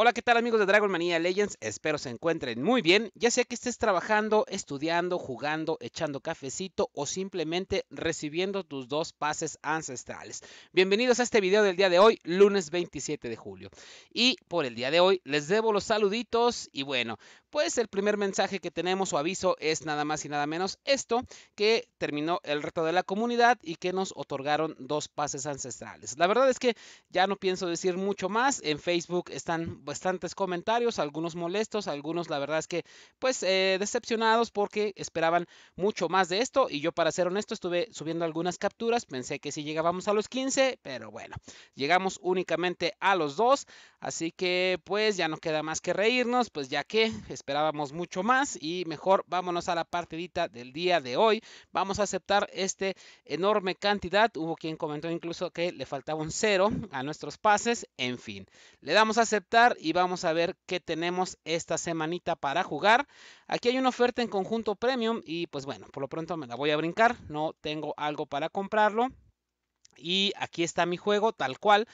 Hola, ¿qué tal amigos de Dragon Manía Legends? Espero se encuentren muy bien, ya sea que estés trabajando, estudiando, jugando, echando cafecito o simplemente recibiendo tus dos pases ancestrales. Bienvenidos a este video del día de hoy, lunes 27 de julio. Y por el día de hoy les debo los saluditos y bueno, pues el primer mensaje que tenemos o aviso es nada más y nada menos esto, que terminó el reto de la comunidad y que nos otorgaron dos pases ancestrales. La verdad es que ya no pienso decir mucho más. En Facebook están bastantes comentarios, algunos molestos, algunos la verdad es que pues eh, decepcionados porque esperaban mucho más de esto y yo para ser honesto estuve subiendo algunas capturas, pensé que si llegábamos a los 15, pero bueno, llegamos únicamente a los dos, así que pues ya no queda más que reírnos, pues ya que esperábamos mucho más y mejor vámonos a la partidita del día de hoy. Vamos a aceptar este enorme cantidad. Hubo quien comentó incluso que le faltaba un cero a nuestros pases. En fin, le damos a aceptar y vamos a ver qué tenemos esta semanita para jugar. Aquí hay una oferta en conjunto premium y pues bueno, por lo pronto me la voy a brincar. No tengo algo para comprarlo. Y aquí está mi juego tal cual.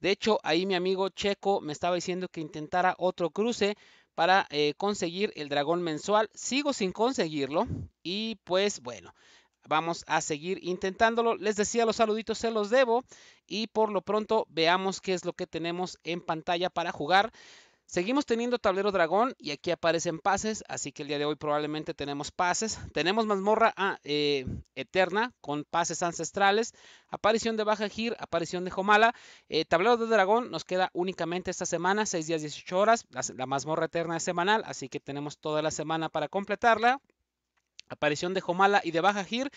De hecho, ahí mi amigo Checo me estaba diciendo que intentara otro cruce para eh, conseguir el dragón mensual. Sigo sin conseguirlo y pues bueno, vamos a seguir intentándolo. Les decía, los saluditos se los debo y por lo pronto veamos qué es lo que tenemos en pantalla para jugar. Seguimos teniendo tablero dragón y aquí aparecen pases, así que el día de hoy probablemente tenemos pases. Tenemos mazmorra ah, eh, eterna con pases ancestrales, aparición de Baja Gir, aparición de Jomala. Eh, tablero de dragón nos queda únicamente esta semana, 6 días 18 horas. La, mazmorra eterna es semanal, así que tenemos toda la semana para completarla. Aparición de Jomala y de Baja Gir.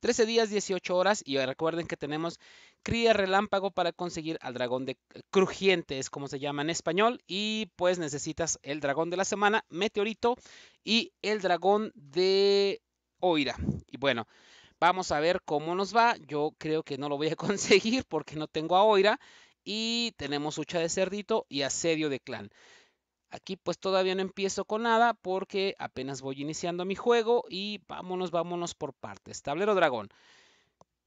13 días, 18 horas. Y recuerden que tenemos cría relámpago para conseguir al dragón de crujiente, es como se llama en español. Y pues necesitas el dragón de la semana, meteorito y el dragón de Oira. Y bueno. Vamos a ver cómo nos va. Yo creo que no lo voy a conseguir porque no tengo a Oira. Y tenemos hucha de cerdito y asedio de clan. Aquí pues todavía no empiezo con nada porque apenas voy iniciando mi juego y vámonos, vámonos por partes. Tablero dragón.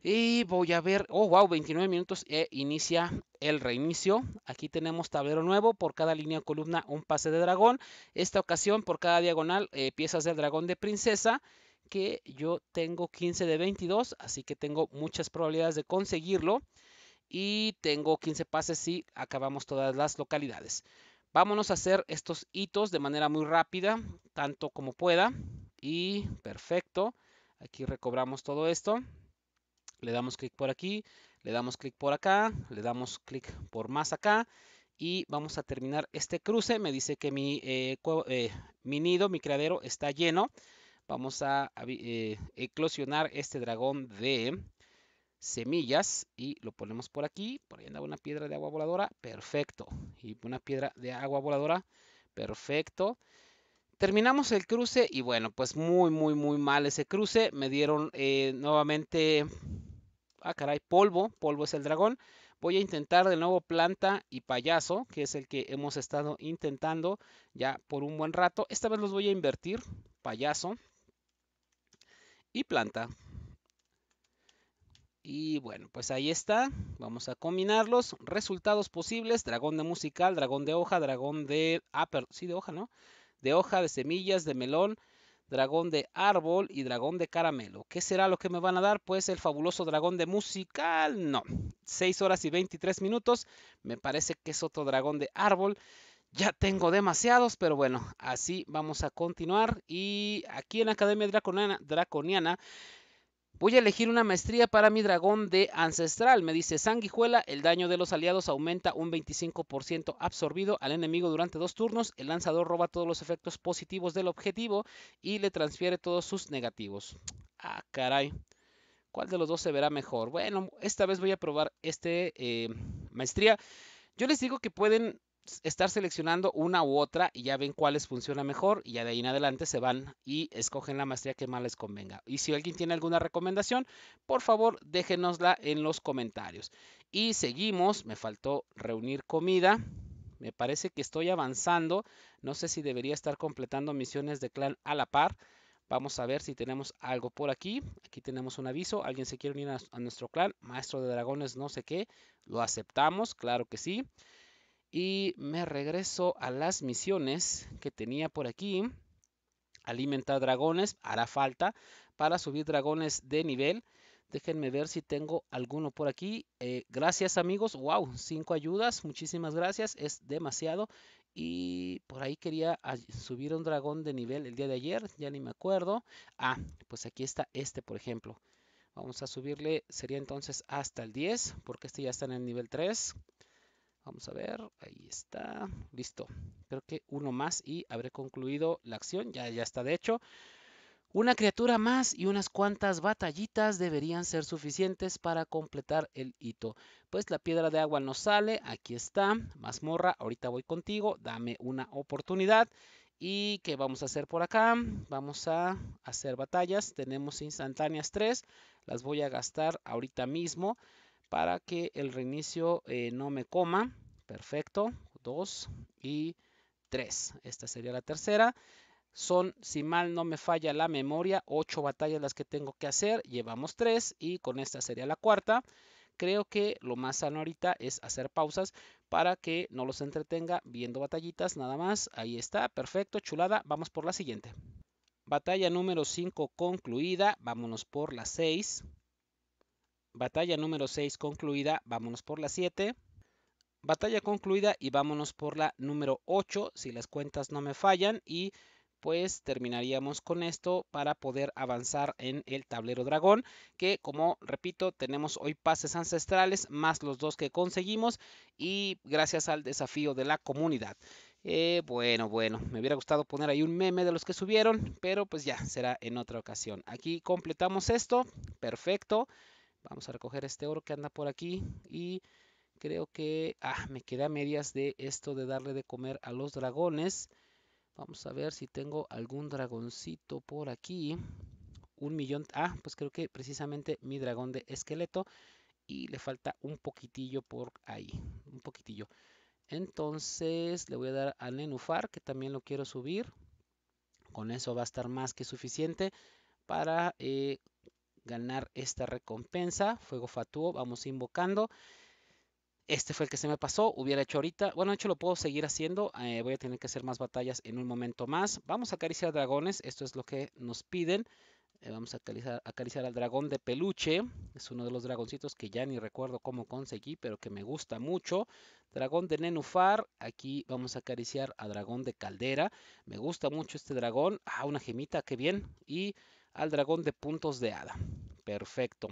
Y voy a ver, oh wow, 29 minutos e inicia el reinicio. Aquí tenemos tablero nuevo, por cada línea o columna un pase de dragón. Esta ocasión por cada diagonal eh, piezas del dragón de princesa que yo tengo 15 de 22, así que tengo muchas probabilidades de conseguirlo. Y tengo 15 pases si acabamos todas las localidades. Vámonos a hacer estos hitos de manera muy rápida, tanto como pueda. Y perfecto. Aquí recobramos todo esto. Le damos clic por aquí, le damos clic por acá, le damos clic por más acá. Y vamos a terminar este cruce. Me dice que mi, eh, eh, nido, mi criadero está lleno. Vamos a eh, eclosionar este dragón de semillas y lo ponemos por aquí. Por ahí anda una piedra de agua voladora. Perfecto. Y una piedra de agua voladora. Perfecto. Terminamos el cruce y bueno, pues muy, muy, muy mal ese cruce. Me dieron eh, nuevamente... Ah, caray, polvo. Polvo es el dragón. Voy a intentar de nuevo planta y payaso, que es el que hemos estado intentando ya por un buen rato. Esta vez los voy a invertir. Payaso y planta. Y bueno, pues ahí está. Vamos a combinarlos. Resultados posibles. Dragón de musical, dragón de hoja, dragón de... Ah, perdón, sí, de hoja, ¿no? De hoja, de semillas, de melón, dragón de árbol y dragón de caramelo. ¿Qué será lo que me van a dar? Pues el fabuloso dragón de musical. No. 6 horas y 23 minutos. Me parece que es otro dragón de árbol. Ya tengo demasiados, pero bueno, así vamos a continuar. Y aquí en la Academia Draconiana Voy a elegir una maestría para mi dragón de ancestral. Me dice sanguijuela, el daño de los aliados aumenta un 25% absorbido al enemigo durante dos turnos. El lanzador roba todos los efectos positivos del objetivo y le transfiere todos sus negativos. Ah, caray. ¿Cuál de los dos se verá mejor? Bueno, esta vez voy a probar este eh, maestría. Yo les digo que pueden estar seleccionando una u otra y ya ven cuáles funciona mejor y ya de ahí en adelante se van y escogen la maestría que más les convenga. Y si alguien tiene alguna recomendación, por favor déjenosla en los comentarios. Y seguimos, me faltó reunir comida. Me parece que estoy avanzando. No sé si debería estar completando misiones de clan a la par. Vamos a ver si tenemos algo por aquí. Aquí tenemos un aviso. Alguien se quiere unir a nuestro clan. Maestro de dragones, no sé qué. Lo aceptamos, claro que sí y me regreso a las misiones que tenía por aquí. Alimentar dragones, hará falta para subir dragones de nivel. Déjenme ver si tengo alguno por aquí. Eh, gracias amigos. Wow, cinco ayudas. Muchísimas gracias. Es demasiado. Y por ahí quería subir un dragón de nivel el día de ayer. Ya ni me acuerdo. Ah, pues aquí está este, por ejemplo. Vamos a subirle. Sería entonces hasta el 10. Porque este ya está en el nivel 3. Vamos a ver, ahí está, listo. Creo que uno más y habré concluido la acción, ya, ya está de hecho. Una criatura más y unas cuantas batallitas deberían ser suficientes para completar el hito. Pues la piedra de agua no sale, aquí está, mazmorra, ahorita voy contigo, dame una oportunidad. ¿Y qué vamos a hacer por acá? Vamos a hacer batallas, tenemos instantáneas 3, las voy a gastar ahorita mismo para que el reinicio eh, no me coma. Perfecto. 2 y 3. Esta sería la tercera. Son, si mal no me falla la memoria, ocho batallas las que tengo que hacer. Llevamos tres y con esta sería la cuarta. Creo que lo más sano ahorita es hacer pausas para que no los entretenga viendo batallitas nada más. Ahí está, perfecto, chulada. Vamos por la siguiente. Batalla número 5 concluida. Vámonos por la 6. Batalla número 6 concluida, vámonos por la 7. Batalla concluida y vámonos por la número 8, si las cuentas no me fallan. Y pues terminaríamos con esto para poder avanzar en el tablero dragón que como repito tenemos hoy pases ancestrales más los dos que conseguimos y gracias al desafío de la comunidad eh, bueno bueno me hubiera gustado poner ahí un meme de los que subieron pero pues ya será en otra ocasión aquí completamos esto perfecto Vamos a recoger este oro que anda por aquí y creo que ah, me queda a medias de esto de darle de comer a los dragones. Vamos a ver si tengo algún dragoncito por aquí. Un millón. Ah, pues creo que precisamente mi dragón de esqueleto. Y le falta un poquitillo por ahí. Un poquitillo. Entonces le voy a dar a Nenufar, que también lo quiero subir. Con eso va a estar más que suficiente para eh, ganar esta recompensa. Fuego fatuo, vamos invocando. Este fue el que se me pasó, hubiera hecho ahorita. Bueno, de hecho lo puedo seguir haciendo. Eh, voy a tener que hacer más batallas en un momento más. Vamos a acariciar dragones, esto es lo que nos piden. Eh, vamos a acariciar, acariciar, al dragón de peluche. Es uno de los dragoncitos que ya ni recuerdo cómo conseguí, pero que me gusta mucho. Dragón de Nenufar. Aquí vamos a acariciar a dragón de caldera. Me gusta mucho este dragón. Ah, una gemita, qué bien. Y al dragón de puntos de hada. Perfecto.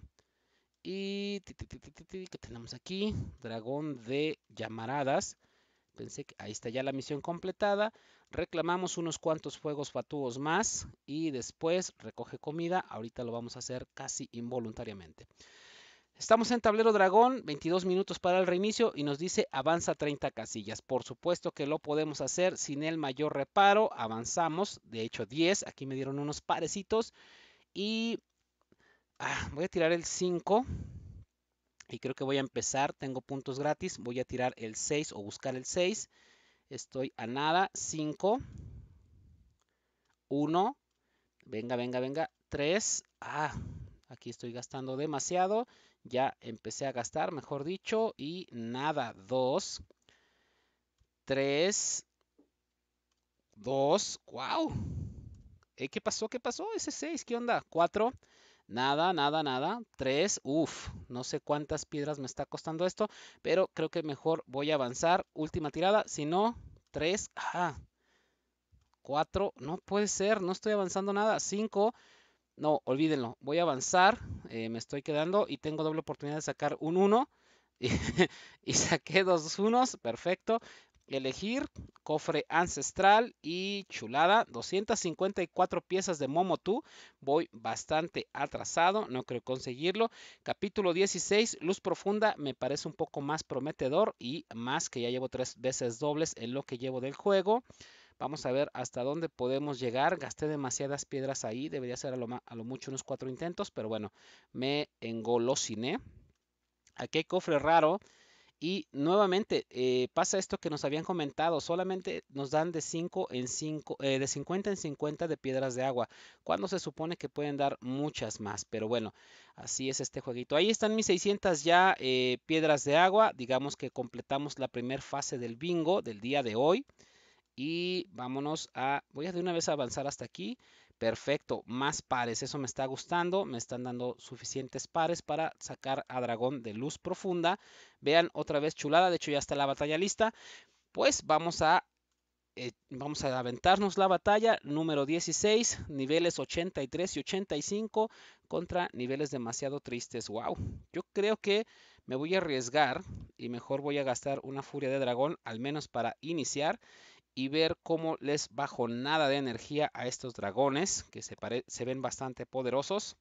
Y que tenemos aquí, dragón de llamaradas. Pensé que ahí está ya la misión completada. Reclamamos unos cuantos fuegos fatuos más y después recoge comida. Ahorita lo vamos a hacer casi involuntariamente. Estamos en tablero dragón, 22 minutos para el reinicio y nos dice avanza 30 casillas. Por supuesto que lo podemos hacer sin el mayor reparo. Avanzamos, de hecho 10, aquí me dieron unos parecitos y ah, voy a tirar el 5 y creo que voy a empezar. Tengo puntos gratis, voy a tirar el 6 o buscar el 6. Estoy a nada, 5, 1, venga, venga, venga, 3. Ah, aquí estoy gastando demasiado ya empecé a gastar, mejor dicho, y nada, 2, 3, 2, wow. ¿Qué pasó? ¿Qué pasó? Ese 6, ¿qué onda? 4, nada, nada, nada. 3, uff, no sé cuántas piedras me está costando esto, pero creo que mejor voy a avanzar. Última tirada, si no, 3, 4, no puede ser, no estoy avanzando nada. 5, no, olvídenlo. Voy a avanzar. Eh, me estoy quedando y tengo doble oportunidad de sacar un 1. Y, y, saqué dos unos. Perfecto. Elegir cofre ancestral y chulada. 254 piezas de Momotu. Voy bastante atrasado. No creo conseguirlo. Capítulo 16. Luz profunda. Me parece un poco más prometedor. Y más que ya llevo tres veces dobles en lo que llevo del juego. Vamos a ver hasta dónde podemos llegar. Gasté demasiadas piedras ahí. Debería ser a lo, mucho unos cuatro intentos. Pero bueno, me engolosiné. Aquí hay cofre raro. Y nuevamente eh, pasa esto que nos habían comentado, solamente nos dan de 5 en 5, eh, de 50 en 50 de piedras de agua, cuando se supone que pueden dar muchas más, pero bueno, así es este jueguito. Ahí están mis 600 ya eh, piedras de agua, digamos que completamos la primera fase del bingo del día de hoy. Y vámonos a, voy a de una vez avanzar hasta aquí. Perfecto, más pares, eso me está gustando, me están dando suficientes pares para sacar a dragón de luz profunda. Vean otra vez chulada, de hecho ya está la batalla lista. Pues vamos a eh, vamos a aventarnos la batalla número 16, niveles 83 y 85 contra niveles demasiado tristes. Wow, yo creo que me voy a arriesgar y mejor voy a gastar una furia de dragón al menos para iniciar y ver cómo les bajo nada de energía a estos dragones que se, ven bastante poderosos.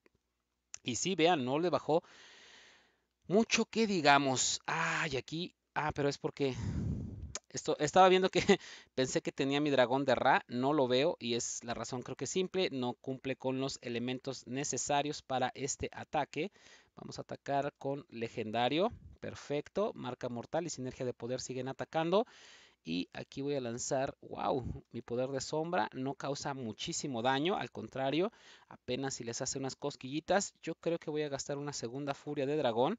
Y sí, vean, no le bajó mucho que digamos. Ay, aquí. Ah, pero es porque esto, estaba viendo que pensé que tenía mi dragón de Ra, no lo veo y es la razón creo que simple, no cumple con los elementos necesarios para este ataque. Vamos a atacar con legendario, perfecto, marca mortal y sinergia de poder siguen atacando. Y aquí voy a lanzar, wow, mi poder de sombra no causa muchísimo daño, al contrario, apenas si les hace unas cosquillitas. Yo creo que voy a gastar una segunda furia de dragón.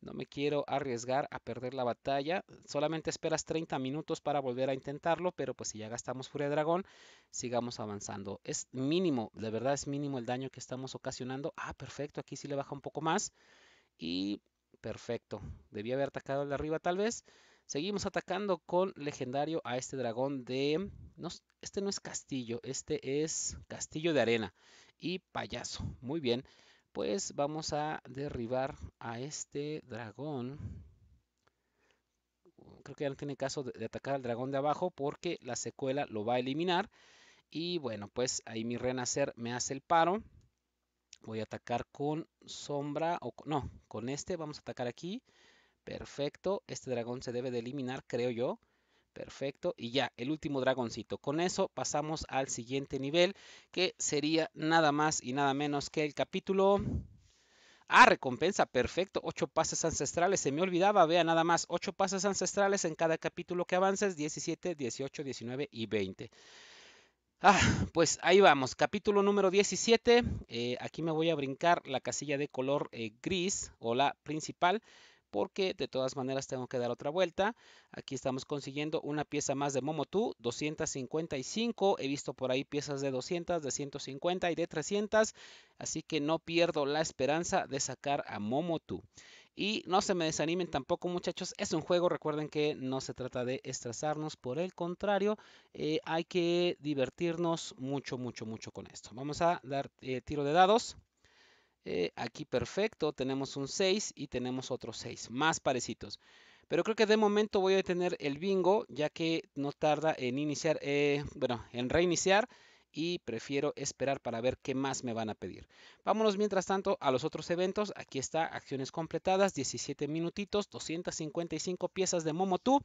No me quiero arriesgar a perder la batalla. Solamente esperas 30 minutos para volver a intentarlo, pero pues si ya gastamos furia de dragón, sigamos avanzando. Es mínimo, de verdad es mínimo el daño que estamos ocasionando. Ah, perfecto, aquí sí le baja un poco más. Y perfecto, debía haber atacado de arriba tal vez. Seguimos atacando con legendario a este dragón de... No, este no es castillo, este es castillo de arena y payaso. Muy bien, pues vamos a derribar a este dragón. Mm, creo que ya no tiene caso de, atacar al dragón de abajo porque la secuela lo va a eliminar. Y bueno, pues ahí mi renacer me hace el paro. Voy a atacar con sombra, o no, con este vamos a atacar aquí. Perfecto. Este dragón se debe de eliminar, creo yo. Perfecto. Y ya, el último dragoncito. Con eso pasamos al siguiente nivel, que sería nada más y nada menos que el capítulo... Ah, recompensa, perfecto. ocho pases ancestrales, se me olvidaba, vea nada más. ocho pases ancestrales en cada capítulo que avances, 17, 18, 19 y 20. Ah, pues ahí vamos, capítulo número 17. Eh, aquí me voy a brincar la casilla de color eh, gris o la principal porque de todas maneras tengo que dar otra vuelta. Aquí estamos consiguiendo una pieza más de Momotu, 255. He visto por ahí piezas de 200, de 150 y de 300. Así que no pierdo la esperanza de sacar a Momotu. Y no se me desanimen tampoco muchachos, es un juego, recuerden que no se trata de estresarnos, por el contrario, eh, hay que divertirnos mucho, mucho, mucho con esto. Vamos a dar eh, tiro de dados. Eh, aquí perfecto, tenemos un 6 y tenemos otro 6, más parecitos. Pero creo que de momento voy a detener el bingo, ya que no tarda en iniciar, eh, bueno, en reiniciar y prefiero esperar para ver qué más me van a pedir. Vámonos mientras tanto a los otros eventos. Aquí está, acciones completadas, 17 minutitos, 255 piezas de Momotu,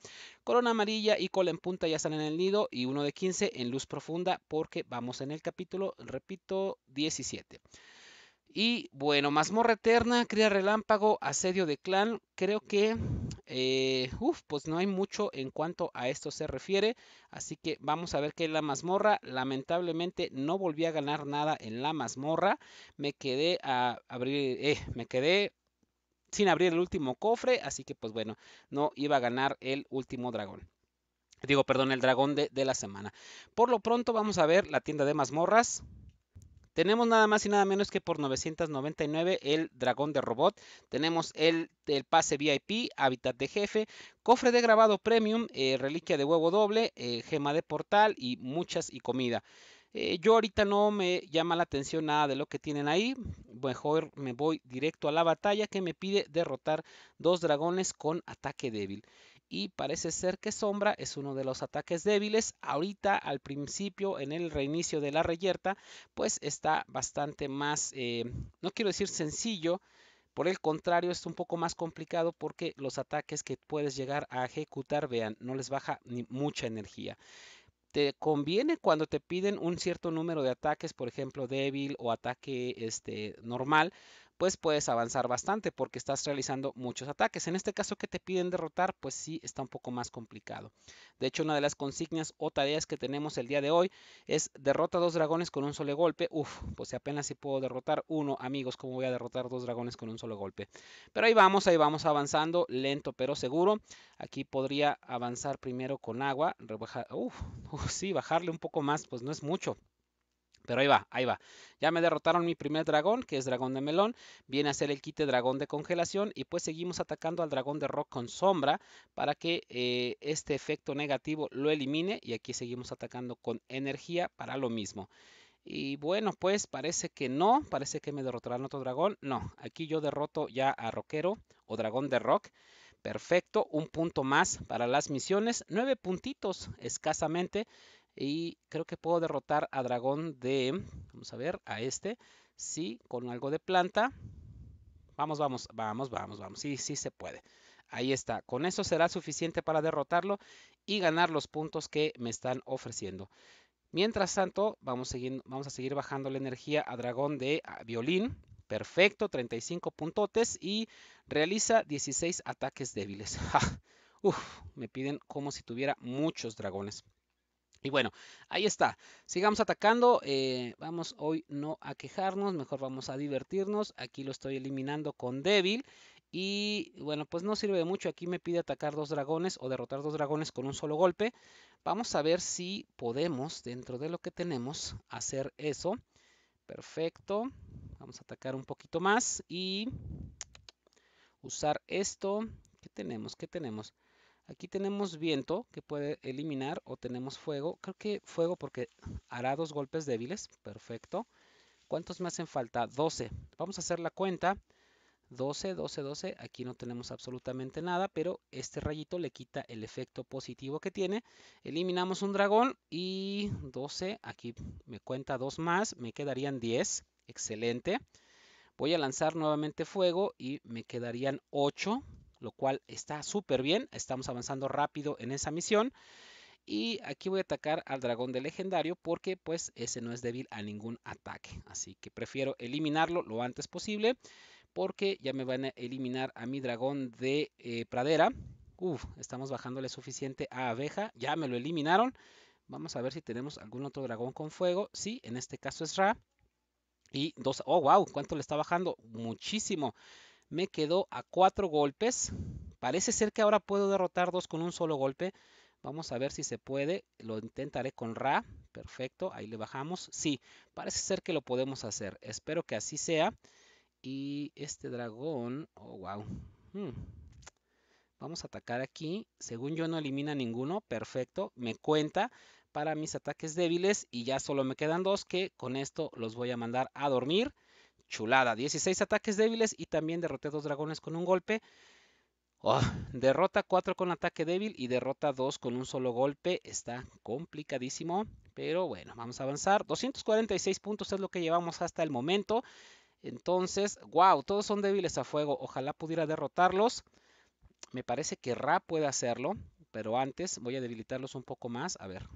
corona amarilla y cola en punta ya están en el nido y uno de 15 en luz profunda porque vamos en el capítulo, repito, 17. Y bueno, mazmorra eterna, cría relámpago, asedio de clan. Creo que, eh, pues no hay mucho en cuanto a esto se refiere. Así que vamos a ver qué es la mazmorra. Lamentablemente no volví a ganar nada en la mazmorra. Me quedé a abrir, eh, me quedé sin abrir el último cofre. Así que pues bueno, no iba a ganar el último dragón. Digo, perdón, el dragón de, de la semana. Por lo pronto vamos a ver la tienda de mazmorras. Tenemos nada más y nada menos que por 999 el dragón de robot. Tenemos el, el pase VIP, hábitat de jefe, cofre de grabado premium, eh, reliquia de huevo doble, eh, gema de portal y muchas y comida. Eh, yo ahorita no me llama la atención nada de lo que tienen ahí. Mejor me voy directo a la batalla que me pide derrotar dos dragones con ataque débil y parece ser que Sombra es uno de los ataques débiles. Ahorita al principio en el reinicio de la reyerta pues está bastante más, eh, no quiero decir sencillo, por el contrario, es un poco más complicado porque los ataques que puedes llegar a ejecutar, vean, no les baja ni mucha energía. Te conviene cuando te piden un cierto número de ataques, por ejemplo, débil o ataque este, normal, pues puedes avanzar bastante porque estás realizando muchos ataques. En este caso que te piden derrotar, pues sí está un poco más complicado. De hecho, una de las consignas o tareas que tenemos el día de hoy es derrota dos dragones con un solo golpe. Uf, pues si apenas si puedo derrotar uno, amigos, ¿cómo voy a derrotar dos dragones con un solo golpe? Pero ahí vamos, ahí vamos avanzando, lento pero seguro. Aquí podría avanzar primero con agua, uf, sí, bajarle un poco más, pues no es mucho. Pero ahí va, ahí va. Ya me derrotaron mi primer dragón, que es dragón de melón. Viene a ser el quite dragón de congelación. Y pues seguimos atacando al dragón de rock con sombra para que eh, este efecto negativo lo elimine. Y aquí seguimos atacando con energía para lo mismo. Y bueno, pues parece que no. Parece que me derrotarán otro dragón. No, aquí yo derroto ya a rockero o dragón de rock. Perfecto, un punto más para las misiones. Nueve puntitos escasamente. Y creo que puedo derrotar a dragón de... Vamos a ver, a este. Sí, con algo de planta. Vamos, vamos, vamos, vamos, vamos. Sí, sí se puede. Ahí está. Con eso será suficiente para derrotarlo y ganar los puntos que me están ofreciendo. Mientras tanto, vamos, a seguir bajando la energía a dragón de ah, violín. Perfecto, 35 puntotes y realiza 16 ataques débiles. Uf, me piden como si tuviera muchos dragones. Y bueno, ahí está. Sigamos atacando. Eh, vamos hoy no a quejarnos, mejor vamos a divertirnos. Aquí lo estoy eliminando con débil. Y bueno, pues no sirve de mucho. Aquí me pide atacar dos dragones o derrotar dos dragones con un solo golpe. Vamos a ver si podemos, dentro de lo que tenemos, hacer eso. Perfecto. Vamos a atacar un poquito más y usar esto. ¿Qué tenemos? ¿Qué tenemos? Aquí tenemos viento que puede eliminar o tenemos fuego. Creo que fuego porque hará dos golpes débiles. Perfecto. ¿Cuántos me hacen falta? 12. Vamos a hacer la cuenta. 12, 12, 12. Aquí no tenemos absolutamente nada, pero este rayito le quita el efecto positivo que tiene. Eliminamos un dragón y 12. Aquí me cuenta dos más. Me quedarían 10. Excelente. Voy a lanzar nuevamente fuego y me quedarían 8 lo cual está súper bien. Estamos avanzando rápido en esa misión. Y aquí voy a atacar al dragón de legendario porque pues ese no es débil a ningún ataque. Así que prefiero eliminarlo lo antes posible porque ya me van a eliminar a mi dragón de eh, pradera. Uf, estamos bajándole suficiente a abeja. Ya me lo eliminaron. Vamos a ver si tenemos algún otro dragón con fuego. Sí, en este caso es Ra. Y dos. Oh, wow, ¿cuánto le está bajando? Muchísimo me quedó a cuatro golpes. Parece ser que ahora puedo derrotar dos con un solo golpe. Vamos a ver si se puede. Lo intentaré con Ra. Perfecto, ahí le bajamos. Sí, parece ser que lo podemos hacer. Espero que así sea. Y este dragón... Oh, wow. Hmm. Vamos a atacar aquí. Según yo no elimina ninguno. Perfecto, me cuenta para mis ataques débiles. Y ya solo me quedan dos que con esto los voy a mandar a dormir chulada. 16 ataques débiles y también derroté dos dragones con un golpe. Oh, derrota 4 con ataque débil y derrota 2 con un solo golpe. Está complicadísimo. Pero bueno, vamos a avanzar. 246 puntos es lo que llevamos hasta el momento. Entonces, wow, todos son débiles a fuego. Ojalá pudiera derrotarlos. Me parece que Ra puede hacerlo. Pero antes voy a debilitarlos un poco más. A ver.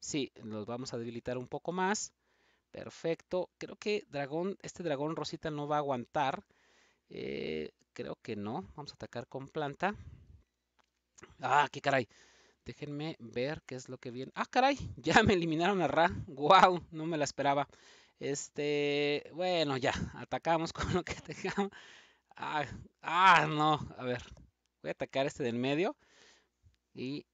Sí, los vamos a debilitar un poco más. Perfecto. Creo que dragón, este dragón rosita no va a aguantar. Eh, creo que no. Vamos a atacar con planta. Ah, qué caray. Déjenme ver qué es lo que viene. Ah, caray. Ya me eliminaron a Ra. Wow, no me la esperaba. Este, bueno, ya. Atacamos con lo que tengamos. Ah, ah, no. A ver. Voy a atacar este del medio. Y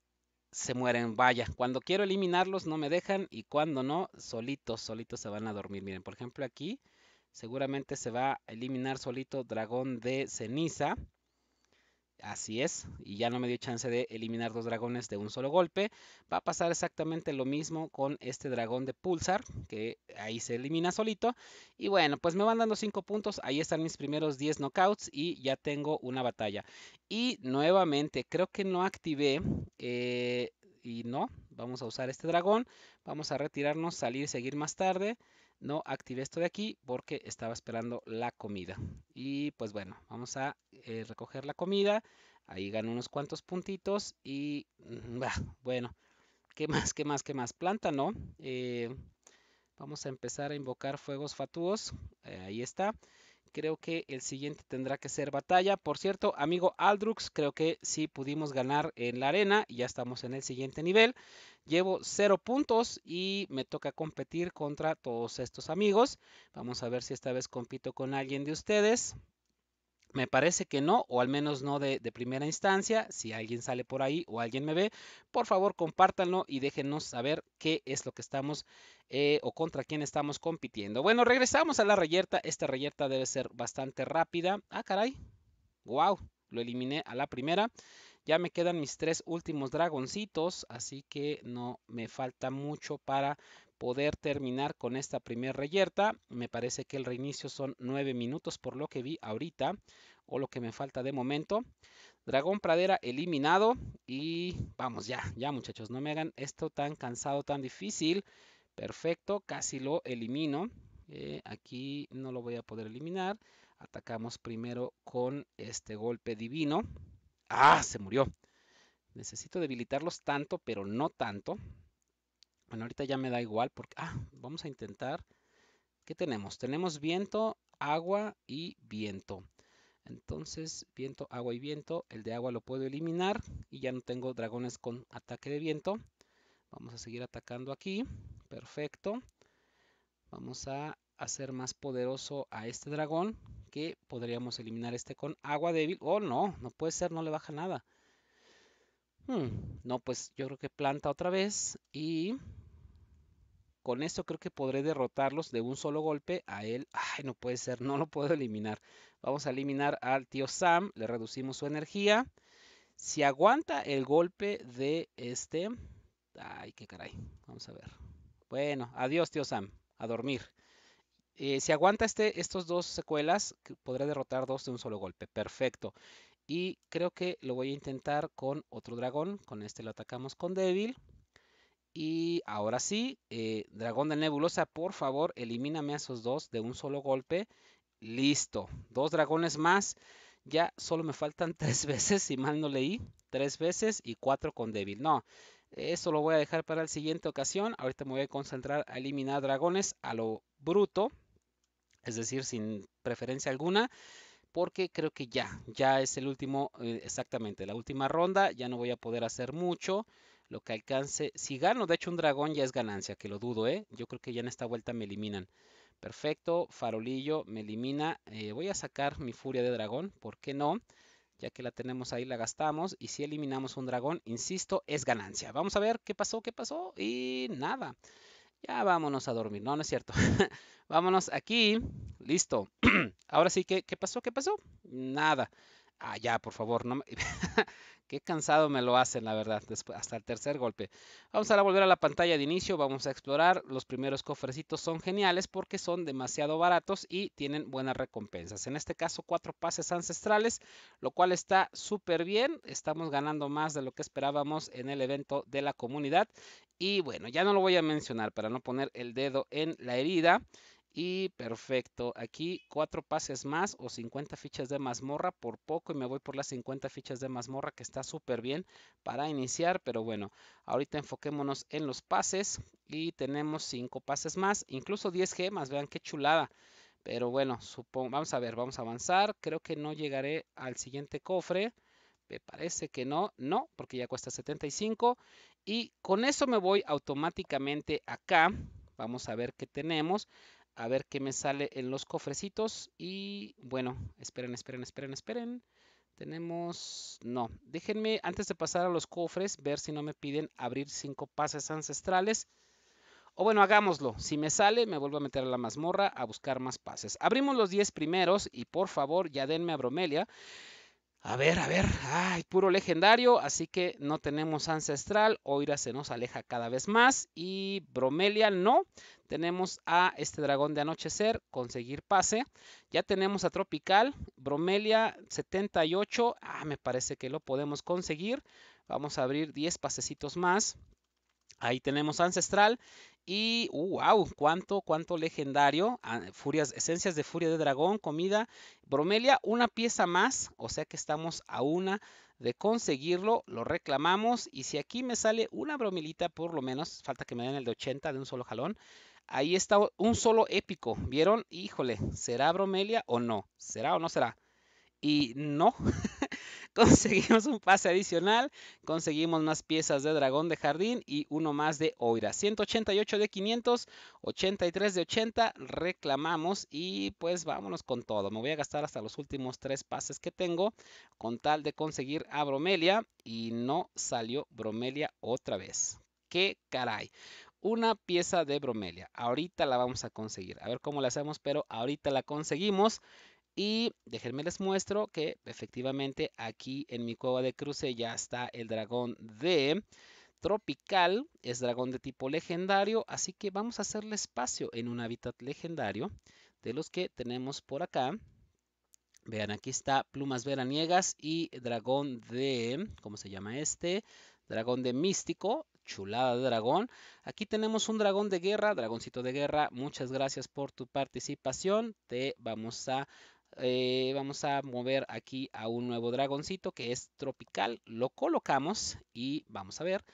se mueren, vaya. Cuando quiero eliminarlos no me dejan y cuando no, solitos, solitos se van a dormir. Miren, por ejemplo aquí seguramente se va a eliminar solito dragón de ceniza. Así es, y ya no me dio chance de eliminar dos dragones de un solo golpe. Va a pasar exactamente lo mismo con este dragón de Pulsar, que ahí se elimina solito. Y bueno, pues me van dando 5 puntos, ahí están mis primeros 10 knockouts y ya tengo una batalla. Y nuevamente, creo que no activé, eh, y no, vamos a usar este dragón. Vamos a retirarnos, salir, y seguir más tarde no activé esto de aquí porque estaba esperando la comida. Y pues bueno, vamos a eh, recoger la comida. Ahí gano unos cuantos puntitos y mm, bueno, ¿qué más, qué más, qué más? Planta, ¿no? Eh, vamos a empezar a invocar fuegos fatuos. Eh, ahí está creo que el siguiente tendrá que ser batalla. Por cierto, amigo Aldrux, creo que sí pudimos ganar en la arena y ya estamos en el siguiente nivel. Llevo cero puntos y me toca competir contra todos estos amigos. Vamos a ver si esta vez compito con alguien de ustedes. Me parece que no, o al menos no de, primera instancia. Si alguien sale por ahí o alguien me ve, por favor compártanlo y déjenos saber qué es lo que estamos eh, o contra quién estamos compitiendo. Bueno, regresamos a la reyerta. Esta reyerta debe ser bastante rápida. Ah, caray. Wow, lo eliminé a la primera. Ya me quedan mis tres últimos dragoncitos, así que no me falta mucho para poder terminar con esta primera reyerta. Me parece que el reinicio son nueve minutos por lo que vi ahorita o lo que me falta de momento. Dragón Pradera eliminado y vamos ya, ya muchachos, no me hagan esto tan cansado, tan difícil. Perfecto, casi lo elimino. Eh, aquí no lo voy a poder eliminar. Atacamos primero con este golpe divino. Ah, se murió. Necesito debilitarlos tanto, pero no tanto. Bueno, ahorita ya me da igual porque... Ah, vamos a intentar... ¿Qué tenemos? Tenemos viento, agua y viento. Entonces, viento, agua y viento. El de agua lo puedo eliminar y ya no tengo dragones con ataque de viento. Vamos a seguir atacando aquí. Perfecto. Vamos a hacer más poderoso a este dragón que podríamos eliminar este con agua débil. Oh, no, no puede ser, no le baja nada. Hmm, no, pues yo creo que planta otra vez y con esto creo que podré derrotarlos de un solo golpe a él. Ay, no puede ser, no lo puedo eliminar. Vamos a eliminar al tío Sam, le reducimos su energía. Si aguanta el golpe de este... Ay, qué caray. Vamos a ver. Bueno, adiós tío Sam, a dormir. Eh, si aguanta este, estos dos secuelas, podré derrotar dos de un solo golpe. Perfecto. Y creo que lo voy a intentar con otro dragón. Con este lo atacamos con débil. Y ahora sí, eh, dragón de nebulosa, por favor, elimíname a esos dos de un solo golpe. Listo. Dos dragones más. Ya solo me faltan tres veces, si mal no leí. Tres veces y cuatro con débil. No, eso lo voy a dejar para la siguiente ocasión. Ahorita me voy a concentrar a eliminar dragones a lo bruto es decir, sin preferencia alguna, porque creo que ya, ya es el último, eh, exactamente, la última ronda, ya no voy a poder hacer mucho, lo que alcance, si gano, de hecho un dragón ya es ganancia, que lo dudo, ¿eh? yo creo que ya en esta vuelta me eliminan. Perfecto, farolillo, me elimina, eh, voy a sacar mi furia de dragón, ¿por qué no? Ya que la tenemos ahí, la gastamos, y si eliminamos un dragón, insisto, es ganancia. Vamos a ver qué pasó, qué pasó, y nada. Ya vámonos a dormir. No, no es cierto. vámonos aquí. Listo. Ahora sí, ¿qué, pasó? ¿Qué pasó? Nada ah, ya, por favor, no qué cansado me lo hacen, la verdad, después, hasta el tercer golpe. Vamos a volver a la pantalla de inicio, vamos a explorar. Los primeros cofrecitos son geniales porque son demasiado baratos y tienen buenas recompensas. En este caso, cuatro pases ancestrales, lo cual está súper bien. Estamos ganando más de lo que esperábamos en el evento de la comunidad. Y bueno, ya no lo voy a mencionar para no poner el dedo en la herida. Y perfecto, aquí cuatro pases más o 50 fichas de mazmorra por poco y me voy por las 50 fichas de mazmorra que está súper bien para iniciar. Pero bueno, ahorita enfoquémonos en los pases y tenemos cinco pases más, incluso 10 gemas, vean qué chulada. Pero bueno, supongo, vamos a ver, vamos a avanzar. Creo que no llegaré al siguiente cofre. Me parece que no, no, porque ya cuesta 75. Y con eso me voy automáticamente acá. Vamos a ver qué tenemos a ver qué me sale en los cofrecitos. Y bueno, esperen, esperen, esperen, esperen. Tenemos... No, déjenme antes de pasar a los cofres, ver si no me piden abrir cinco pases ancestrales. O bueno, hagámoslo. Si me sale, me vuelvo a meter a la mazmorra a buscar más pases. Abrimos los 10 primeros y por favor ya denme a Bromelia. A ver, a ver, ay, puro legendario, así que no tenemos ancestral, Oira se nos aleja cada vez más y Bromelia no. Tenemos a este dragón de anochecer, conseguir pase. Ya tenemos a Tropical, Bromelia 78, ah, me parece que lo podemos conseguir. Vamos a abrir 10 pasecitos más. Ahí tenemos Ancestral y, wow, uh, cuánto, cuánto legendario. Ah, furias, esencias de furia de dragón, comida. Bromelia, una pieza más. O sea que estamos a una de conseguirlo. Lo reclamamos. Y si aquí me sale una bromelita, por lo menos, falta que me den el de 80 de un solo jalón. Ahí está un solo épico. ¿Vieron? Híjole, ¿será bromelia o no? ¿Será o no será? Y no. Conseguimos un pase adicional, conseguimos más piezas de dragón de jardín y uno más de Oira. 188 de 500, 83 de 80, reclamamos y pues vámonos con todo. Me voy a gastar hasta los últimos tres pases que tengo con tal de conseguir a Bromelia y no salió Bromelia otra vez. ¡Qué caray! una pieza de bromelia. Ahorita la vamos a conseguir. A ver cómo la hacemos, pero ahorita la conseguimos. Y déjenme les muestro que efectivamente aquí en mi cueva de cruce ya está el dragón de tropical. Es dragón de tipo legendario, así que vamos a hacerle espacio en un hábitat legendario de los que tenemos por acá. Vean, aquí está plumas veraniegas y dragón de, ¿cómo se llama este? Dragón de místico, chulada de dragón. Aquí tenemos un dragón de guerra, dragoncito de guerra. Muchas gracias por tu participación. Te vamos a eh, vamos a mover aquí a un nuevo dragoncito que es tropical. Lo colocamos y vamos a ver.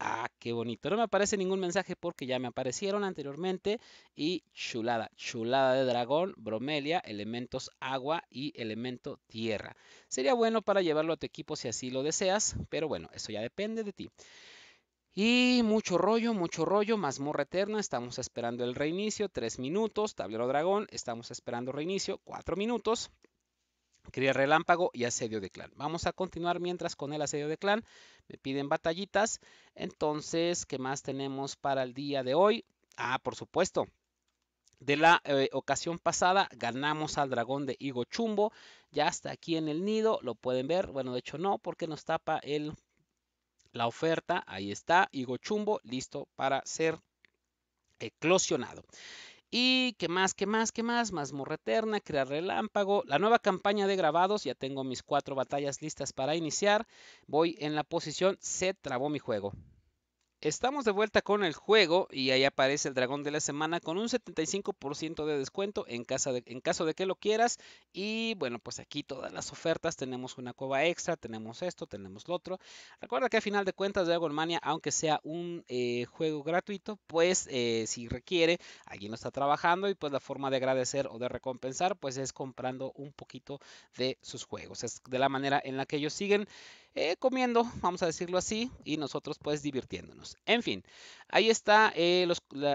Ah, qué bonito. No me aparece ningún mensaje porque ya me aparecieron anteriormente. Y chulada, chulada de dragón, bromelia, elementos agua y elemento tierra. Sería bueno para llevarlo a tu equipo si así lo deseas, pero bueno, eso ya depende de ti. Y mucho rollo, mucho rollo, morra eterna, estamos esperando el reinicio, 3 minutos, tablero dragón, estamos esperando reinicio, 4 minutos, cría relámpago y asedio de clan. Vamos a continuar mientras con el asedio de clan, me piden batallitas, entonces, ¿qué más tenemos para el día de hoy? Ah, por supuesto, de la eh, ocasión pasada ganamos al dragón de Higo Chumbo. Ya está aquí en el nido. Lo pueden ver. Bueno, de hecho no, porque nos tapa el la oferta, ahí está, higo chumbo, listo para ser eclosionado. Y qué más, qué más, qué más, más eterna, crear relámpago, la nueva campaña de grabados, ya tengo mis cuatro batallas listas para iniciar, voy en la posición, se trabó mi juego, Estamos de vuelta con el juego y ahí aparece el dragón de la semana con un 75% de descuento en, casa en, caso de que lo quieras. Y bueno, pues aquí todas las ofertas, tenemos una cova extra, tenemos esto, tenemos lo otro. Recuerda que a final de cuentas Dragon Mania, aunque sea un eh, juego gratuito, pues eh, si requiere, alguien lo está trabajando y pues la forma de agradecer o de recompensar pues es comprando un poquito de sus juegos. Es de la manera en la que ellos siguen. Eh, comiendo, vamos a decirlo así, y nosotros pues divirtiéndonos. En fin, ahí está eh,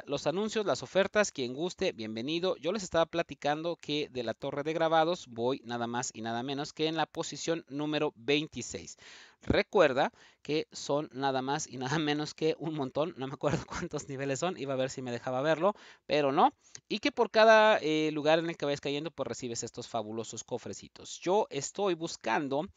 los, anuncios, las ofertas, quien guste, bienvenido. Yo les estaba platicando que de la torre de grabados voy nada más y nada menos que en la posición número 26. Recuerda que son nada más y nada menos que un montón, no me acuerdo cuántos niveles son, iba a ver si me dejaba verlo, pero no. Y que por cada eh, lugar en el que vayas cayendo, pues recibes estos fabulosos cofrecitos. Yo estoy buscando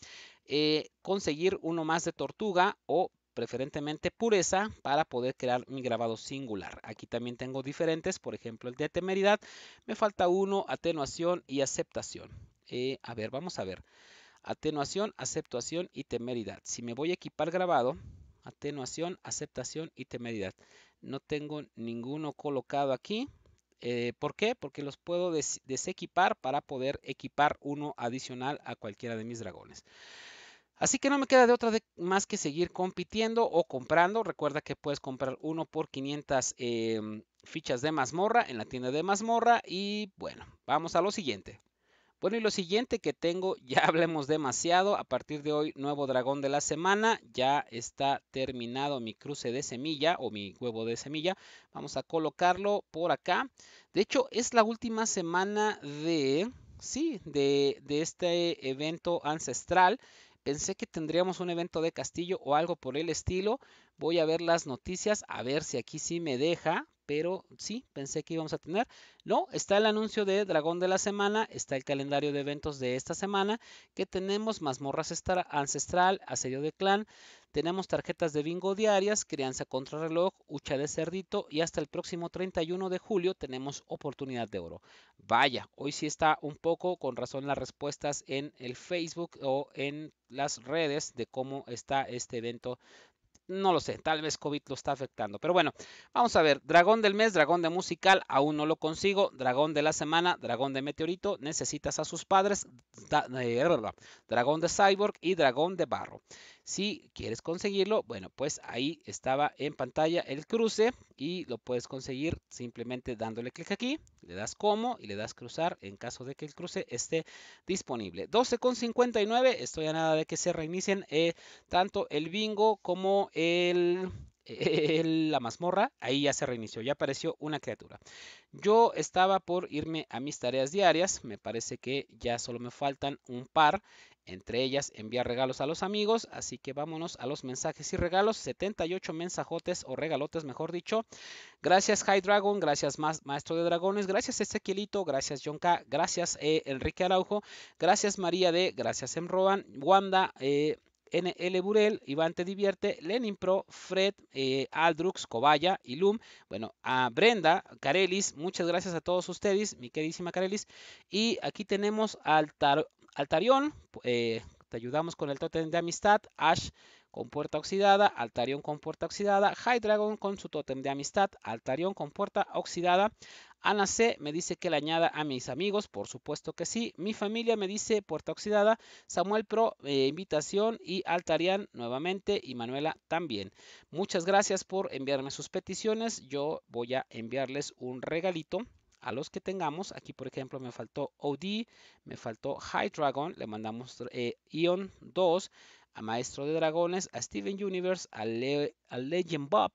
eh, conseguir uno más de tortuga o preferentemente pureza para poder crear mi grabado singular. Aquí también tengo diferentes, por ejemplo el de temeridad, me falta uno, atenuación y aceptación. Eh, a ver, vamos a ver. Atenuación, aceptación y temeridad. Si me voy a equipar grabado, atenuación, aceptación y temeridad. No tengo ninguno colocado aquí. Eh, ¿Por qué? Porque los puedo desequipar para poder equipar uno adicional a cualquiera de mis dragones. Así que no me queda de otra más que seguir compitiendo o comprando. Recuerda que puedes comprar uno por 500 em, fichas de mazmorra en la tienda de mazmorra. Y bueno, vamos a lo siguiente. Bueno, y lo siguiente que tengo, ya hablemos demasiado. A partir de hoy, nuevo dragón de la semana. Ya está terminado mi cruce de semilla o mi huevo de semilla. Vamos a colocarlo por acá. De hecho, es la última semana de... Sí, de, de este evento ancestral. Pensé que tendríamos un evento de Castillo o algo por el estilo. Voy a ver las noticias, a ver si aquí sí me deja pero sí, pensé que íbamos a tener. No, está el anuncio de Dragón de la Semana, está el calendario de eventos de esta semana, que tenemos Mazmorras ancestral, asedio de clan, tenemos tarjetas de bingo diarias, crianza contra reloj, hucha de cerdito y hasta el próximo 31 de julio tenemos oportunidad de oro. Vaya, hoy sí está un poco con razón las respuestas en el Facebook o en las redes de cómo está este evento no lo sé, tal vez COVID lo está afectando. Pero bueno, vamos a ver, dragón del mes, dragón de musical, aún no lo consigo, dragón de la semana, dragón de meteorito, necesitas a sus padres, eh, dragón de cyborg y dragón de barro. Si quieres conseguirlo, bueno, pues ahí estaba en pantalla el cruce y lo puedes conseguir simplemente dándole clic aquí, le das como y le das cruzar en caso de que el cruce esté disponible. 12.59, estoy a nada de que se reinicien eh, tanto el bingo como el la mazmorra, ahí ya se reinició, ya apareció una criatura. Yo estaba por irme a mis tareas diarias, me parece que ya solo me faltan un par entre ellas, enviar regalos a los amigos. Así que vámonos a los mensajes y regalos. 78 mensajotes o regalotes, mejor dicho. Gracias, High Dragon. Gracias, Maestro de Dragones. Gracias, Ezequielito. Gracias, John Gracias, eh, Enrique Araujo. Gracias, María D. Gracias, Emroan. Wanda. Eh, NL Burel, Iván Te Divierte, Lenin Pro, Fred, eh, Aldrux, Cobaya, Ilum, bueno, a Brenda, Carelis, muchas gracias a todos ustedes, mi queridísima Carelis. Y aquí tenemos al tar Altarión, eh, te ayudamos con el tótem de amistad. Ash con puerta oxidada, Altarión con puerta oxidada, High Dragon con su tótem de amistad, Altarión con puerta oxidada, Ana C me dice que le añada a mis amigos, por supuesto que sí, mi familia me dice puerta oxidada, Samuel Pro eh, invitación y Altarián nuevamente y Manuela también. Muchas gracias por enviarme sus peticiones, yo voy a enviarles un regalito a los que tengamos. Aquí, por ejemplo, me faltó OD, me faltó High Dragon, le mandamos eh, Ion 2 a Maestro de Dragones, a Steven Universe, a, Legend Bob,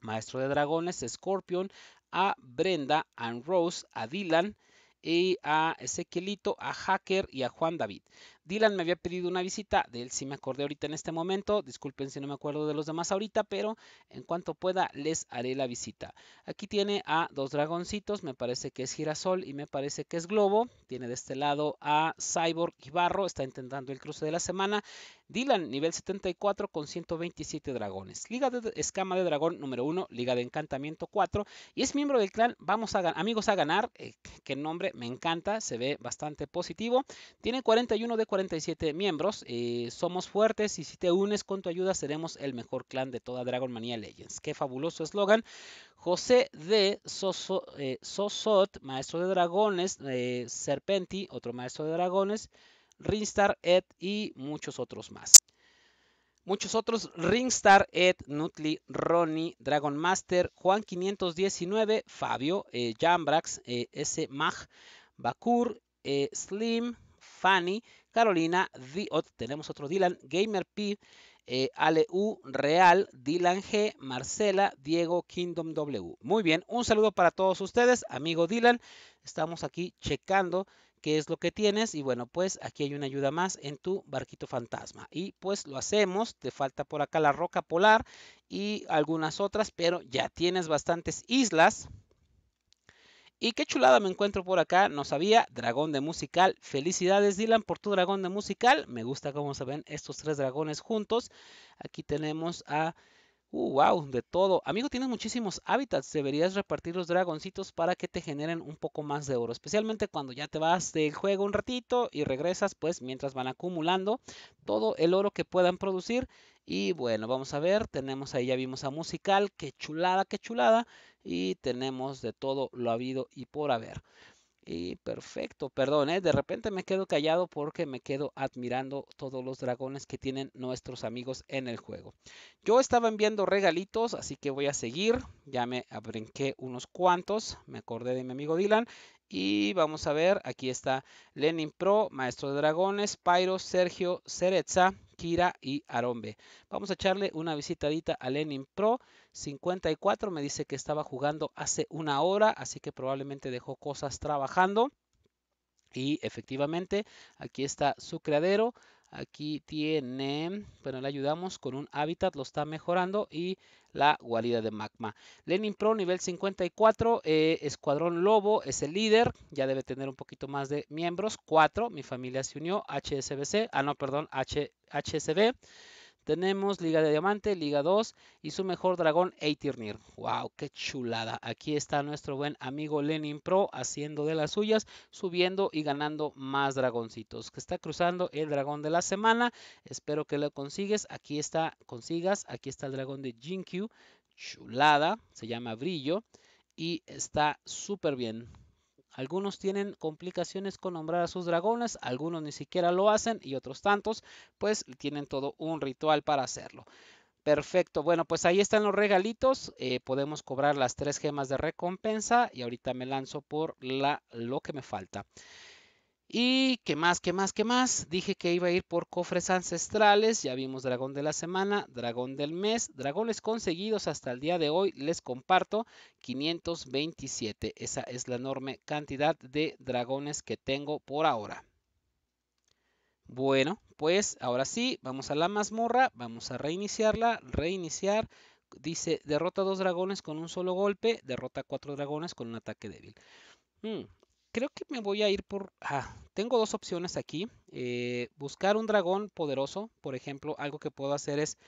Maestro de Dragones, Scorpion, a Brenda, a Rose, a Dylan y a Ezequielito, a Hacker y a Juan David. Dylan me había pedido una visita, de él sí me acordé ahorita en este momento, disculpen si no me acuerdo de los demás ahorita, pero en cuanto pueda les haré la visita. Aquí tiene a dos dragoncitos, me parece que es girasol y me parece que es globo. Tiene de este lado a Cyborg y Barro, está intentando el cruce de la semana. Dylan, nivel 74 con 127 dragones. Liga de Escama de Dragón número 1, Liga de Encantamiento 4 y es miembro del clan Vamos a Amigos a Ganar, eh, Qué que nombre me encanta, se ve bastante positivo. Tiene 41 de 47 miembros, eh, somos fuertes y si te unes con tu ayuda seremos el mejor clan de toda Dragon Mania Legends. Qué fabuloso eslogan. José de eh, Sosot, maestro de dragones, eh, Serpenti, otro maestro de dragones, Ringstar Ed y muchos otros más. Muchos otros, Ringstar, Ed, Nutli, Ronnie, Dragon Master, Juan 519, Fabio, Jambrax, S. Mag, Bakur, Slim, Fanny, Carolina, tenemos otro Dylan, Gamer P, eh, Ale U, Real, Dylan G, Marcela, Diego, Kingdom W. Muy bien, un saludo para todos ustedes, amigo Dylan. Estamos aquí checando qué es lo que tienes y bueno, pues aquí hay una ayuda más en tu barquito fantasma. Y pues lo hacemos, te falta por acá la roca polar y algunas otras, pero ya tienes bastantes islas. Y qué chulada me encuentro por acá, no sabía, dragón de musical. Felicidades Dylan por tu dragón de musical. Me gusta cómo se ven estos tres dragones juntos. Aquí tenemos a... Uh, wow, de todo. Amigo, tienes muchísimos hábitats. Deberías repartir los dragoncitos para que te generen un poco más de oro. Especialmente cuando ya te vas del juego un ratito y regresas, pues mientras van acumulando todo el oro que puedan producir, y bueno, vamos a ver, tenemos ahí, ya vimos a musical, qué chulada, qué chulada. Y tenemos de todo lo habido y por haber. Y perfecto, perdón, ¿eh? de repente me quedo callado porque me quedo admirando todos los dragones que tienen nuestros amigos en el juego. Yo estaba enviando regalitos, así que voy a seguir. Ya me abrinqué unos cuantos, me acordé de mi amigo Dylan. Y vamos a ver, aquí está Lenin Pro, Maestro de Dragones, Pyro, Sergio, Cereza, Kira y Arombe. Vamos a echarle una visitadita a Lenin Pro 54. Me dice que estaba jugando hace una hora, así que probablemente dejó cosas trabajando. Y efectivamente, aquí está su creadero Aquí tiene, bueno, le ayudamos con un hábitat, lo está mejorando y la guarida de magma. Lenin Pro, nivel 54, eh, Escuadrón Lobo es el líder, ya debe tener un poquito más de miembros, 4, mi familia se unió, HSBC, ah no, perdón, H, HSB. Tenemos Liga de Diamante, Liga 2 y su mejor dragón Eitirnir. ¡Wow! ¡Qué chulada! Aquí está nuestro buen amigo Lenin Pro haciendo de las suyas, subiendo y ganando más dragoncitos. Que está cruzando el dragón de la semana. Espero que lo consigues. Aquí está, consigas. Aquí está el dragón de Jinkyu. Chulada. Se llama Brillo. Y está súper bien. Algunos tienen complicaciones con nombrar a sus dragones, algunos ni siquiera lo hacen y otros tantos, pues tienen todo un ritual para hacerlo. Perfecto, bueno, pues ahí están los regalitos. Eh, podemos cobrar las tres gemas de recompensa y ahorita me lanzo por la, lo que me falta. Y qué más, qué más, qué más. Dije que iba a ir por cofres ancestrales. Ya vimos dragón de la semana, dragón del mes, dragones conseguidos hasta el día de hoy. Les comparto 527. Esa es la enorme cantidad de dragones que tengo por ahora. Bueno, pues ahora sí, vamos a la mazmorra, vamos a reiniciarla, reiniciar. Dice, derrota dos dragones con un solo golpe, derrota cuatro dragones con un ataque débil. Hmm, creo que me voy a ir por... Ah, tengo dos opciones aquí. Eh, buscar un dragón poderoso, por ejemplo, algo que puedo hacer es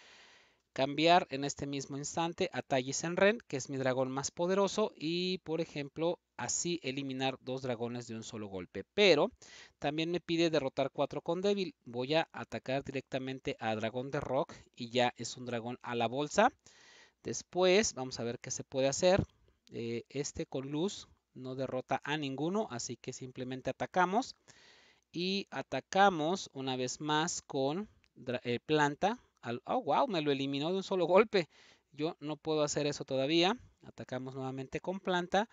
cambiar en este mismo instante a Tallis Ren, que es mi dragón más poderoso, y por ejemplo, así eliminar dos dragones de un solo golpe. Pero también me pide derrotar cuatro con débil. Voy a atacar directamente a dragón de rock y ya es un dragón a la bolsa. Después, vamos a ver qué se puede hacer. Eh, este con luz no derrota a ninguno, así que simplemente atacamos. Y atacamos una vez más con eh, planta. Oh, wow, me lo eliminó de un solo golpe. Yo no puedo hacer eso todavía. Atacamos nuevamente con planta.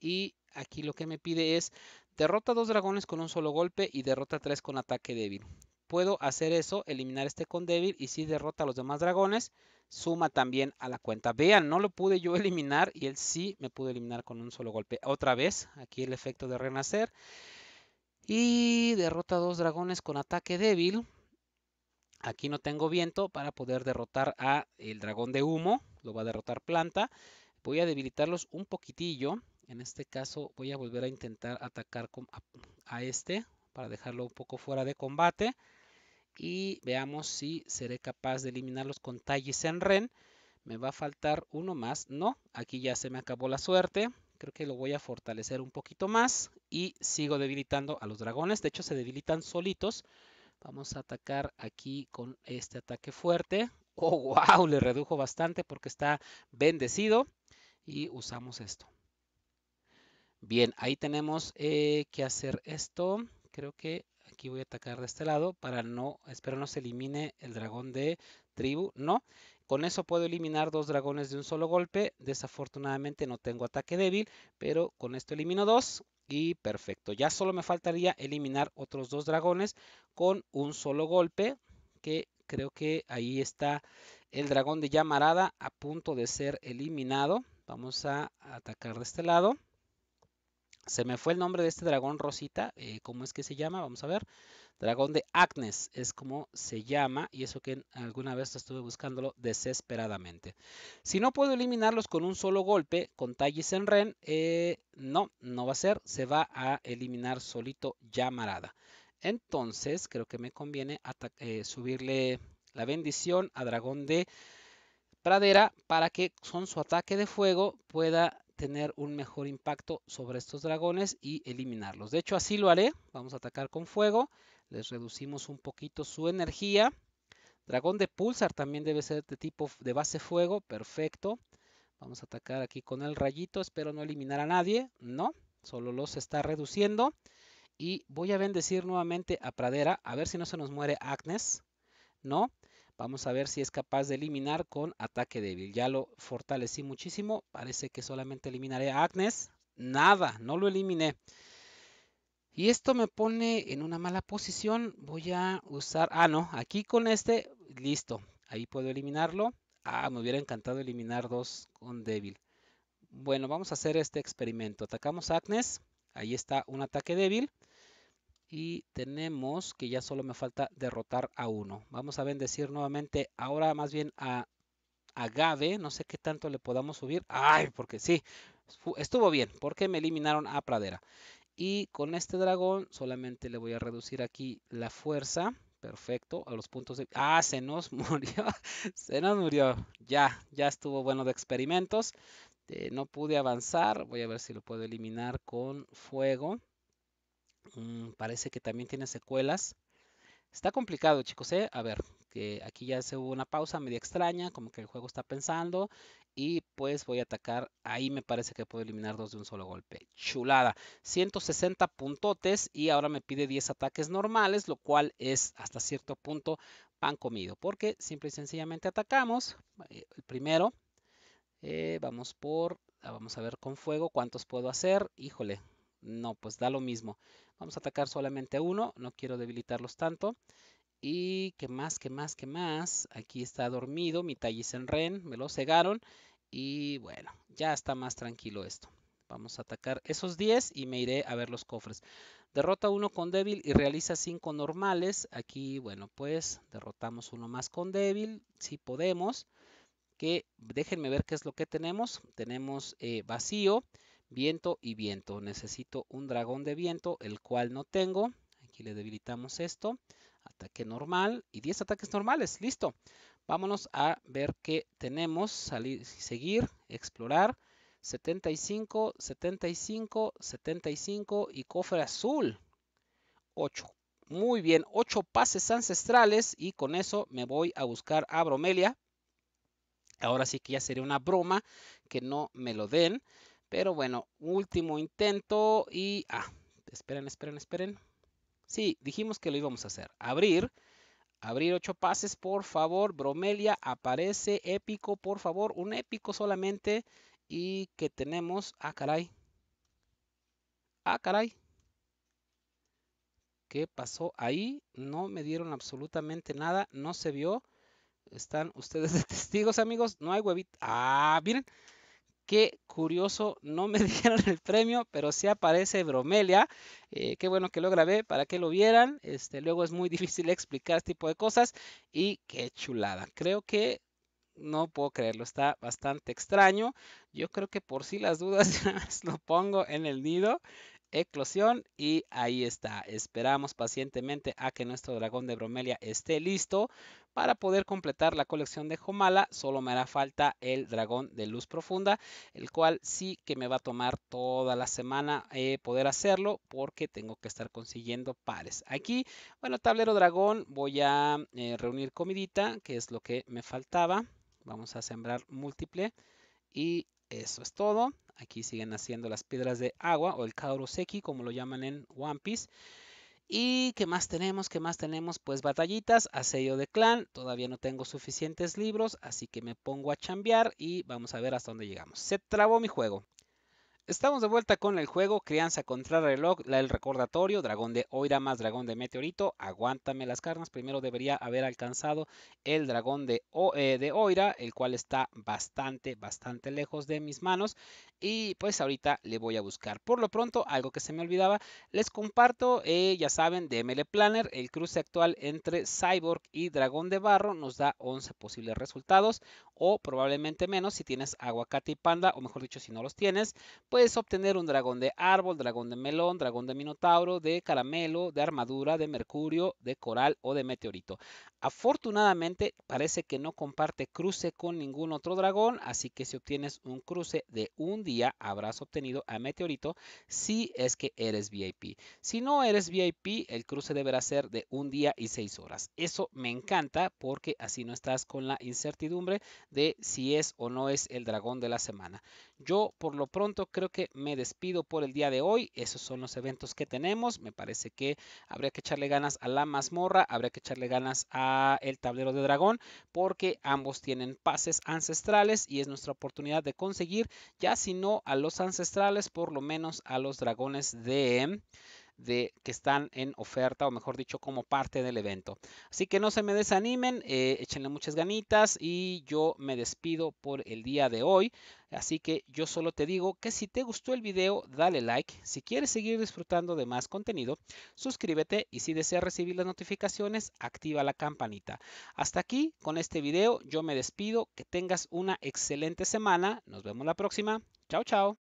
Y aquí lo que me pide es derrota dos dragones con un solo golpe y derrota tres con ataque débil. Puedo hacer eso, eliminar este con débil y si derrota a los demás dragones suma también a la cuenta. Vean, no lo pude yo eliminar y él sí me pudo eliminar con un solo golpe. Otra vez, aquí el efecto de renacer. Y derrota dos dragones con ataque débil. Aquí no tengo viento para poder derrotar a el dragón de humo. Lo va a derrotar planta. Voy a debilitarlos un poquitillo. En este caso voy a volver a intentar atacar a este para dejarlo un poco fuera de combate y veamos si seré capaz de eliminarlos con tallis en ren. Me va a faltar uno más. No, aquí ya se me acabó la suerte. Creo que lo voy a fortalecer un poquito más y sigo debilitando a los dragones. De hecho, se debilitan solitos. Vamos a atacar aquí con este ataque fuerte. ¡Oh, wow! Le redujo bastante porque está bendecido. Y usamos esto. Bien, ahí tenemos eh, que hacer esto. Creo que aquí voy a atacar de este lado para no, espero no se elimine el dragón de tribu, no. Con eso puedo eliminar dos dragones de un solo golpe, desafortunadamente no tengo ataque débil, pero con esto elimino dos y perfecto. Ya solo me faltaría eliminar otros dos dragones con un solo golpe, que creo que ahí está el dragón de llamarada a punto de ser eliminado. Vamos a atacar de este lado. Se me fue el nombre de este dragón rosita. Eh, ¿Cómo es que se llama? Vamos a ver. Dragón de Agnes es como se llama. Y eso que alguna vez estuve buscándolo desesperadamente. Si no puedo eliminarlos con un solo golpe, con Tallis Ren, Ren. Eh, no, no va a ser. Se va a eliminar solito Yamarada. Entonces, creo que me conviene eh, subirle la bendición a Dragón de Pradera para que con su ataque de fuego pueda tener un mejor impacto sobre estos dragones y eliminarlos. De hecho, así lo haré. Vamos a atacar con fuego. Les reducimos un poquito su energía. Dragón de Pulsar también debe ser de tipo de base fuego. Perfecto. Vamos a atacar aquí con el rayito. Espero no eliminar a nadie. No, solo los está reduciendo. Y voy a bendecir nuevamente a Pradera. A ver si no se nos muere Agnes. No. Vamos a ver si es capaz de eliminar con ataque débil. Ya lo fortalecí muchísimo. Parece que solamente eliminaré a Agnes. Nada, no lo eliminé. Y esto me pone en una mala posición. Voy a usar... Ah, no. Aquí con este, listo. Ahí puedo eliminarlo. Ah, me hubiera encantado eliminar dos con débil. Bueno, vamos a hacer este experimento. Atacamos a Agnes. Ahí está un ataque débil y tenemos que ya solo me falta derrotar a uno. Vamos a bendecir nuevamente ahora más bien a Gabe No sé qué tanto le podamos subir. Ay, porque sí, estuvo bien porque me eliminaron a Pradera. Y con este dragón solamente le voy a reducir aquí la fuerza. Perfecto, a los puntos de... ¡Ah, se nos murió! se nos murió. Ya, ya estuvo bueno de experimentos. Eh, no pude avanzar. Voy a ver si lo puedo eliminar con fuego. Mm, parece que también tiene secuelas. Está complicado, chicos, ¿eh? A ver, que aquí ya se hubo una pausa media extraña, como que el juego está pensando. Y pues voy a atacar. Ahí me parece que puedo eliminar dos de un solo golpe. Chulada. 160 puntotes y ahora me pide 10 ataques normales, lo cual es hasta cierto punto pan comido. Porque simple y sencillamente atacamos. Eh, el primero. Eh, vamos por... Ah, vamos a ver con fuego cuántos puedo hacer. Híjole. No, pues da lo mismo. Vamos a atacar solamente a uno, no quiero debilitarlos tanto. Y que más, que más, que más. Aquí está dormido mi tallis en Ren, me lo cegaron. Y bueno, ya está más tranquilo esto. Vamos a atacar esos 10 y me iré a ver los cofres. Derrota uno con débil y realiza 5 normales. Aquí, bueno, pues derrotamos uno más con débil. Si podemos. Que déjenme ver qué es lo que tenemos. Tenemos eh, vacío viento y viento. Necesito un dragón de viento, el cual no tengo. Aquí le debilitamos esto. Ataque normal y 10 ataques normales. Listo. Vámonos a ver qué tenemos. Salir, seguir, explorar. 75, 75, 75 y cofre azul. 8. Muy bien, 8 pases ancestrales y con eso me voy a buscar a Bromelia. Ahora sí que ya sería una broma que no me lo den. Pero bueno, último intento y... Ah, esperen, esperen, esperen. Sí, dijimos que lo íbamos a hacer. Abrir. Abrir ocho pases, por favor. Bromelia aparece. Épico, por favor. Un épico solamente. Y que tenemos... Ah, caray. Ah, caray. ¿Qué pasó ahí? No me dieron absolutamente nada. No se vio. Están ustedes de testigos, amigos. No hay huevito. Ah, miren. Qué curioso, no me dieron el premio, pero sí aparece Bromelia. Eh, qué bueno que lo grabé para que lo vieran. Este, luego es muy difícil explicar este tipo de cosas. Y qué chulada. Creo que no puedo creerlo, está bastante extraño. Yo creo que por si las dudas lo pongo en el nido. Eclosión y ahí está. Esperamos pacientemente a que nuestro dragón de Bromelia esté listo para poder completar la colección de Jomala solo me hará falta el dragón de luz profunda, el cual sí que me va a tomar toda la semana eh, poder hacerlo porque tengo que estar consiguiendo pares. Aquí, bueno, tablero dragón, voy a eh, reunir comidita, que es lo que me faltaba. Vamos a sembrar múltiple y eso es todo. Aquí siguen haciendo las piedras de agua o el Kauroseki, como lo llaman en One Piece. ¿Y qué más tenemos? ¿Qué más tenemos? Pues batallitas, asedio de clan. Todavía no tengo suficientes libros, así que me pongo a chambear y vamos a ver hasta dónde llegamos. Se trabó mi juego. Estamos de vuelta con el juego Crianza contra reloj, la, el recordatorio, dragón de Oira más dragón de meteorito, aguántame las carnes, primero debería haber alcanzado el dragón de, eh, Oira, el cual está bastante, bastante lejos de mis manos y pues ahorita le voy a buscar. Por lo pronto, algo que se me olvidaba, les comparto, eh, ya saben, de ML Planner, el cruce actual entre Cyborg y Dragón de Barro nos da 11 posibles resultados o probablemente menos si tienes aguacate y panda, o mejor dicho, si no los tienes Puedes obtener un dragón de árbol, dragón de melón, dragón de minotauro, de caramelo, de armadura, de mercurio, de coral o de meteorito. Afortunadamente parece que no comparte cruce con ningún otro dragón, así que si obtienes un cruce de un día habrás obtenido a meteorito si es que eres VIP. Si no eres VIP, el cruce deberá ser de un día y seis horas. Eso me encanta porque así no estás con la incertidumbre de si es o no es el dragón de la semana. Yo por lo pronto creo que me despido por el día de hoy. Esos son los eventos que tenemos. Me parece que habría que echarle ganas a la mazmorra, habría que echarle ganas a el tablero de dragón, porque ambos tienen pases ancestrales y es nuestra oportunidad de conseguir, ya si no a los ancestrales, por lo menos a los dragones de de que están en oferta o mejor dicho como parte del evento. Así que no se me desanimen, eh, échenle muchas ganitas y yo me despido por el día de hoy. Así que yo solo te digo que si te gustó el video, dale like. Si quieres seguir disfrutando de más contenido, suscríbete y si deseas recibir las notificaciones, activa la campanita. Hasta aquí con este video, yo me despido. Que tengas una excelente semana. Nos vemos la próxima. Chao, chao.